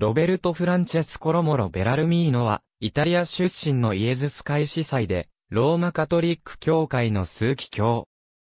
ロベルト・フランチェスコロモロ・ベラルミーノは、イタリア出身のイエズス会司祭で、ローマカトリック教会の枢機教。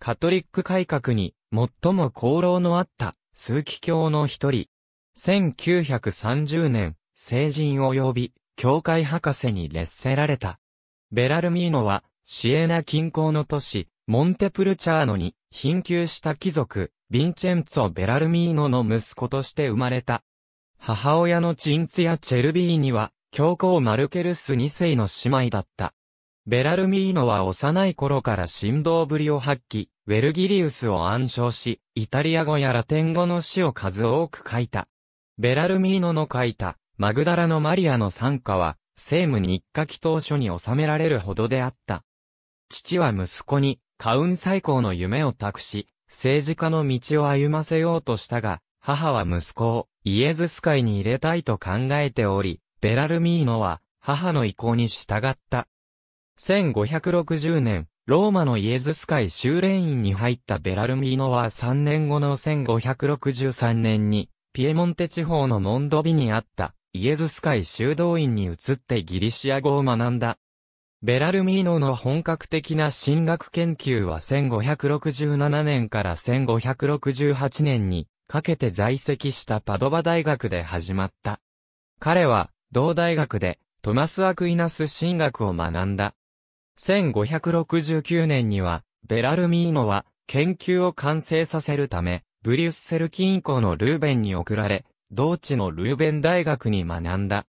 カトリック改革に、最も功労のあった、枢機教の一人。1930年、成人及び、教会博士に列せられた。ベラルミーノは、シエナ近郊の都市、モンテプルチャーノに、貧窮した貴族、ヴィンチェンツォ・ベラルミーノの息子として生まれた。母親のチンツィチェルビーニは、教皇マルケルス2世の姉妹だった。ベラルミーノは幼い頃から振動ぶりを発揮、ウェルギリウスを暗唱し、イタリア語やラテン語の詩を数多く書いた。ベラルミーノの書いた、マグダラのマリアの参加は、聖務日課祈祷書に収められるほどであった。父は息子に、カウン最高の夢を託し、政治家の道を歩ませようとしたが、母は息子をイエズス会に入れたいと考えており、ベラルミーノは母の意向に従った。1560年、ローマのイエズス会修練院に入ったベラルミーノは3年後の1563年に、ピエモンテ地方のモンドビにあったイエズス会修道院に移ってギリシア語を学んだ。ベラルミーノの本格的な進学研究は1567年から1568年にかけて在籍したパドバ大学で始まった。彼は、同大学で、トマス・アクイナス神学を学んだ。1569年には、ベラルミーノは、研究を完成させるため、ブリュッセル近郊のルーベンに送られ、同地のルーベン大学に学んだ。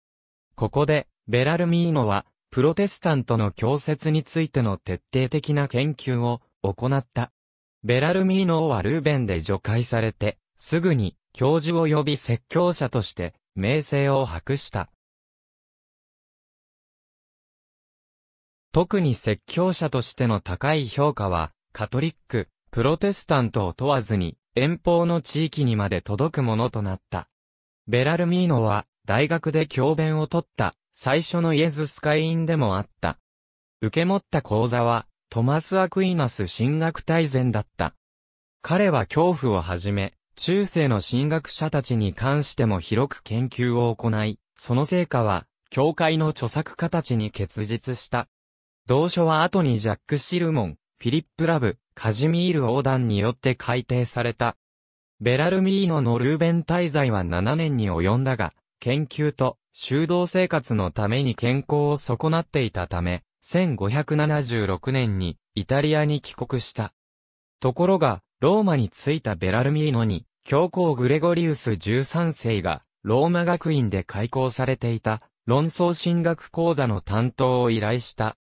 ここで、ベラルミーノは、プロテスタントの教説についての徹底的な研究を行った。ベラルミーノはルーベンで除外されて、すぐに教授を呼び説教者として名声を博した。特に説教者としての高い評価は、カトリック、プロテスタントを問わずに、遠方の地域にまで届くものとなった。ベラルミーノは、大学で教鞭を取った、最初のイエズス会員でもあった。受け持った講座は、トマス・アクイナス進学大全だった。彼は恐怖をはじめ、中世の神学者たちに関しても広く研究を行い、その成果は、教会の著作家たちに結実した。同書は後にジャック・シルモン、フィリップ・ラブ、カジミール・オーダンによって改訂された。ベラルミーノのルーベン滞在は7年に及んだが、研究と修道生活のために健康を損なっていたため、1576年にイタリアに帰国した。ところが、ローマに着いたベラルミーノに、教皇グレゴリウス13世が、ローマ学院で開講されていた、論争進学講座の担当を依頼した。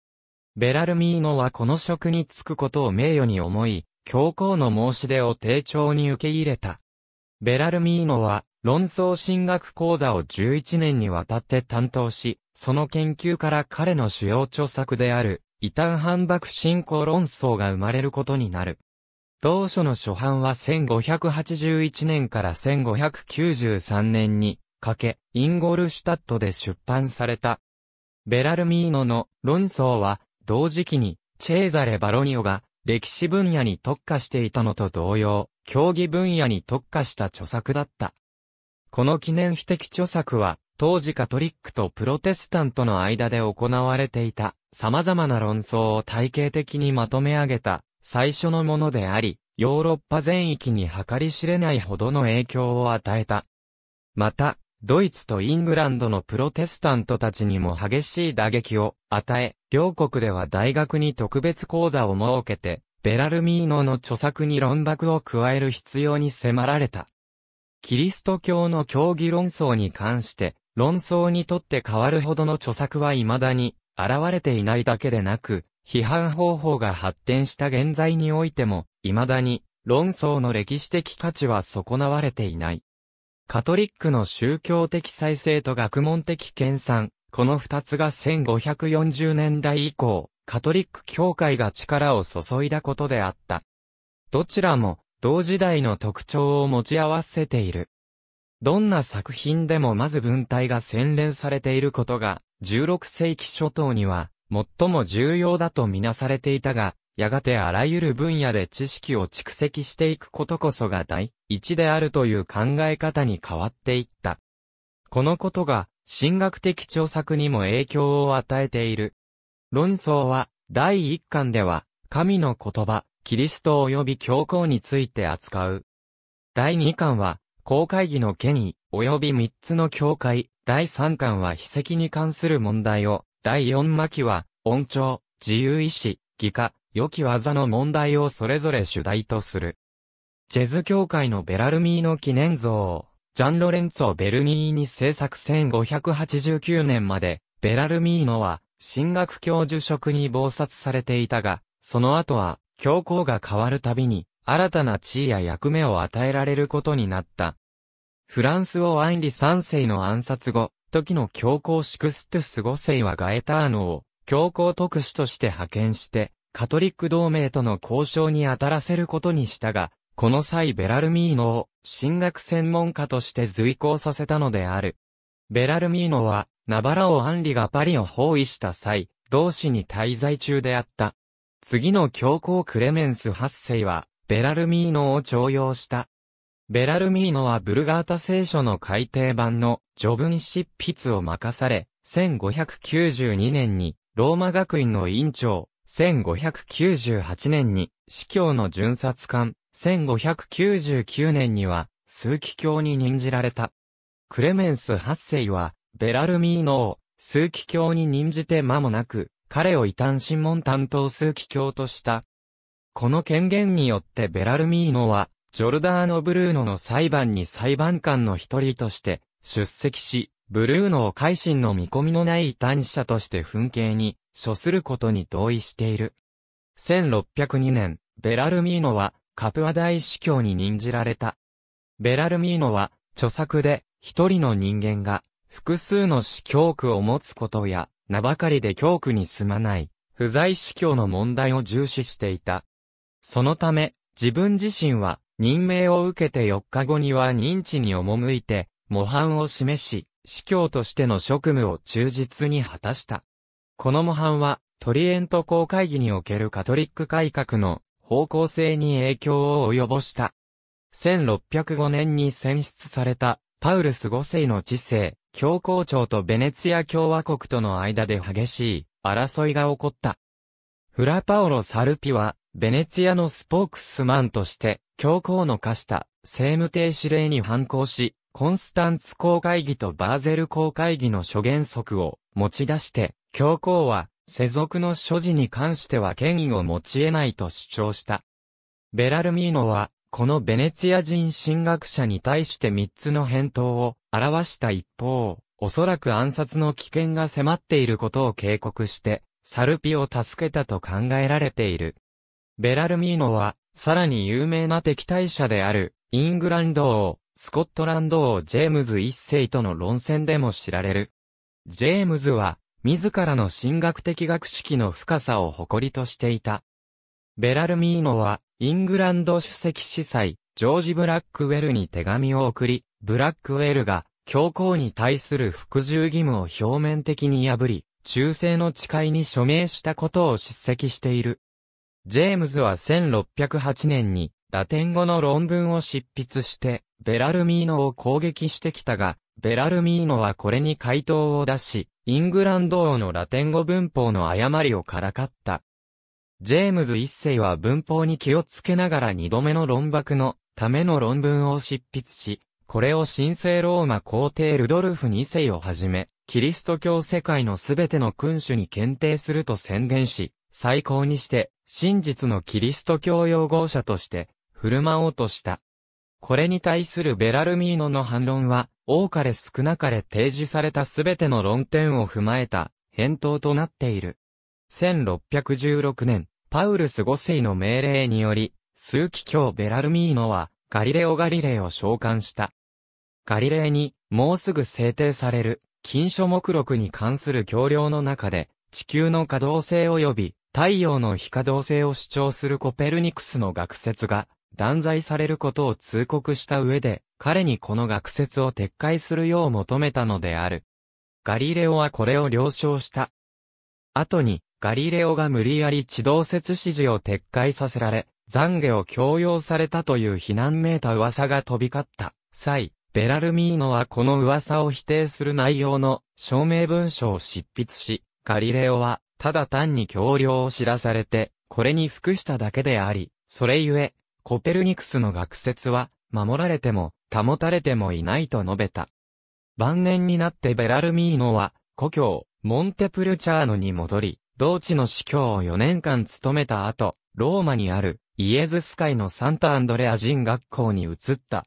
ベラルミーノはこの職に就くことを名誉に思い、教皇の申し出を丁重に受け入れた。ベラルミーノは、論争進学講座を11年にわたって担当し、その研究から彼の主要著作である、異端反爆信仰論争が生まれることになる。同書の初版は1581年から1593年にかけ、インゴルシュタットで出版された。ベラルミーノの論争は、同時期に、チェーザレ・バロニオが、歴史分野に特化していたのと同様、競技分野に特化した著作だった。この記念碑的著作は、当時カトリックとプロテスタントの間で行われていた、様々な論争を体系的にまとめ上げた、最初のものであり、ヨーロッパ全域に計り知れないほどの影響を与えた。また、ドイツとイングランドのプロテスタントたちにも激しい打撃を与え、両国では大学に特別講座を設けて、ベラルミーノの著作に論爆を加える必要に迫られた。キリスト教の教義論争に関して、論争にとって変わるほどの著作は未だに現れていないだけでなく、批判方法が発展した現在においても、未だに論争の歴史的価値は損なわれていない。カトリックの宗教的再生と学問的研鑽、この二つが1540年代以降、カトリック教会が力を注いだことであった。どちらも、同時代の特徴を持ち合わせている。どんな作品でもまず文体が洗練されていることが、16世紀初頭には、最も重要だとみなされていたが、やがてあらゆる分野で知識を蓄積していくことこそが第一であるという考え方に変わっていった。このことが、神学的調作にも影響を与えている。論争は、第1巻では、神の言葉、キリスト及び教皇について扱う。第2巻は、公会議の権威、及び3つの教会、第3巻は秘跡に関する問題を第四巻は、音調、自由意志、義化、良き技の問題をそれぞれ主題とする。ジェズ協会のベラルミーの記念像を、ジャン・ロレンツォ・ベルニーに制作1589年まで、ベラルミーノは、進学教授職に謀殺されていたが、その後は、教皇が変わるたびに、新たな地位や役目を与えられることになった。フランス王アインリ三世の暗殺後、時の教皇シクストゥス五世はガエターノを教皇特使として派遣して、カトリック同盟との交渉に当たらせることにしたが、この際ベラルミーノを進学専門家として随行させたのである。ベラルミーノは、ナバラオ・アンリがパリを包囲した際、同志に滞在中であった。次の教皇クレメンス8世は、ベラルミーノを徴用した。ベラルミーノはブルガータ聖書の改訂版の序文執筆を任され、1592年にローマ学院の院長、1598年に司教の巡察官、1599年には数奇教に任じられた。クレメンス8世はベラルミーノを数奇教に任じて間もなく、彼を異端審問担当数奇教とした。この権限によってベラルミーノはジョルダーノ・ブルーノの裁判に裁判官の一人として出席し、ブルーノを改心の見込みのない異端者として紛刑に処することに同意している。1602年、ベラルミーノはカプア大司教に任じられた。ベラルミーノは著作で一人の人間が複数の司教区を持つことや、名ばかりで教区に住まない不在司教の問題を重視していた。そのため、自分自身は任命を受けて4日後には認知に赴いて、模範を示し、司教としての職務を忠実に果たした。この模範は、トリエント公会議におけるカトリック改革の方向性に影響を及ぼした。1605年に選出された、パウルス5世の治世、教皇庁とベネツィア共和国との間で激しい争いが起こった。フラパオロ・サルピは、ベネツィアのスポークスマンとして、教皇の課した政務停止令に反抗し、コンスタンツ公会議とバーゼル公会議の諸原則を持ち出して、教皇は世俗の所持に関しては権威を持ち得ないと主張した。ベラルミーノは、このベネツィア人神学者に対して3つの返答を表した一方、おそらく暗殺の危険が迫っていることを警告して、サルピを助けたと考えられている。ベラルミーノは、さらに有名な敵対者である、イングランド王、スコットランド王ジェームズ一世との論戦でも知られる。ジェームズは、自らの神学的学識の深さを誇りとしていた。ベラルミーノは、イングランド主席司祭、ジョージ・ブラックウェルに手紙を送り、ブラックウェルが、教皇に対する服従義務を表面的に破り、忠誠の誓いに署名したことを叱責している。ジェームズは1608年にラテン語の論文を執筆して、ベラルミーノを攻撃してきたが、ベラルミーノはこれに回答を出し、イングランド王のラテン語文法の誤りをからかった。ジェームズ一世は文法に気をつけながら二度目の論爆のための論文を執筆し、これを神聖ローマ皇帝ルドルフ二世をはじめ、キリスト教世界のすべての君主に検定すると宣言し、最高にして、真実のキリスト教用護者として、振る舞おうとした。これに対するベラルミーノの反論は、多かれ少なかれ提示されたすべての論点を踏まえた、返答となっている。1616年、パウルス5世の命令により、数奇教ベラルミーノは、ガリレオ・ガリレイを召喚した。ガリレイに、もうすぐ制定される、禁書目録に関する協領の中で、地球の可動性及び太陽の非可動性を主張するコペルニクスの学説が断罪されることを通告した上で、彼にこの学説を撤回するよう求めたのである。ガリレオはこれを了承した。後に、ガリレオが無理やり地動説指示を撤回させられ、懺悔を強要されたという非難めいた噂が飛び交った際、ベラルミーノはこの噂を否定する内容の証明文書を執筆し、ガリレオはただ単に橋梁を知らされて、これに服しただけであり、それゆえ、コペルニクスの学説は、守られても、保たれてもいないと述べた。晩年になってベラルミーノは、故郷、モンテプルチャーノに戻り、同地の司教を4年間務めた後、ローマにある、イエズス会のサンタ・アンドレア人学校に移った。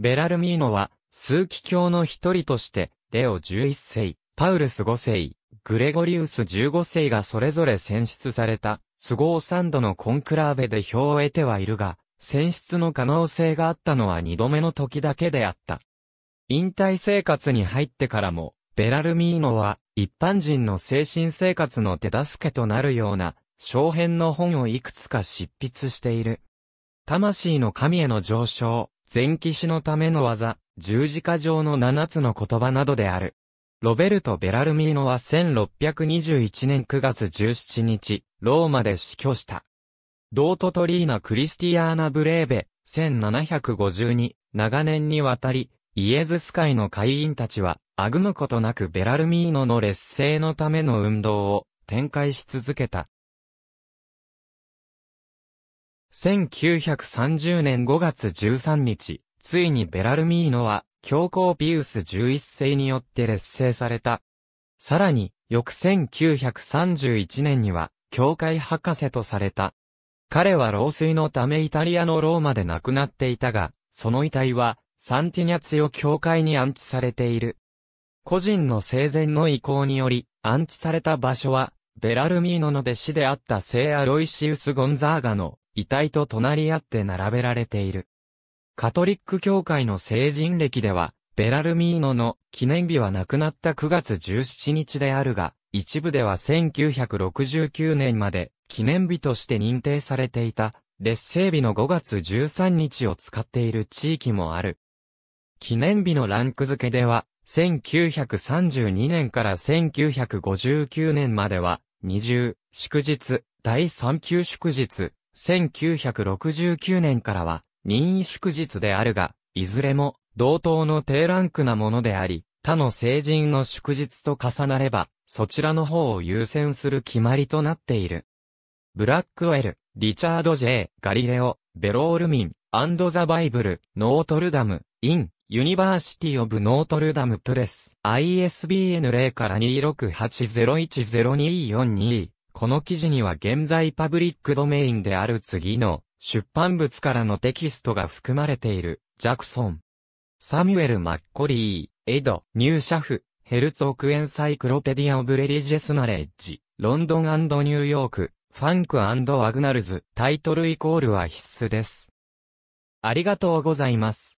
ベラルミーノは、枢機卿の一人として、レオ11世、パウルス5世、グレゴリウス15世がそれぞれ選出された、スゴーサンドのコンクラーベで票を得てはいるが、選出の可能性があったのは2度目の時だけであった。引退生活に入ってからも、ベラルミーノは、一般人の精神生活の手助けとなるような、小編の本をいくつか執筆している。魂の神への上昇、前騎士のための技、十字架上の七つの言葉などである。ロベルト・ベラルミーノは1621年9月17日、ローマで死去した。ドートトリーナ・クリスティアーナ・ブレーベ、1752、長年にわたり、イエズス会の会員たちは、あぐむことなくベラルミーノの劣勢のための運動を展開し続けた。1930年5月13日、ついにベラルミーノは教皇ピウス11世によって劣勢された。さらに、翌1931年には、教会博士とされた。彼は老衰のためイタリアのローマで亡くなっていたが、その遺体は、サンティニャツヨ教会に安置されている。個人の生前の意向により、安置された場所は、ベラルミーノの弟子であった聖アロイシウス・ゴンザーガの遺体と隣り合って並べられている。カトリック教会の成人歴では、ベラルミーノの記念日は亡くなった9月17日であるが、一部では1969年まで記念日として認定されていた劣勢日の5月13日を使っている地域もある。記念日のランク付けでは、1932年から1959年までは、二重、祝日、第三級祝日、1969年からは、任意祝日であるが、いずれも、同等の低ランクなものであり、他の成人の祝日と重なれば、そちらの方を優先する決まりとなっている。ブラックウェル、リチャード・ジイ、ガリレオ、ベロールミン、アンド・ザ・バイブル、ノートルダム、イン、ユニバーシティ・オブ・ノートルダム・プレス、ISBN 0から268010242。この記事には現在パブリックドメインである次の出版物からのテキストが含まれている、ジャクソン。サミュエル・マッコリー、エド、ニューシャフ、ヘルツオーク・エンサイクロペディア・オブ・レリジェス・ナレッジ、ロンドンニューヨーク、ファンクワグナルズ、タイトルイコールは必須です。ありがとうございます。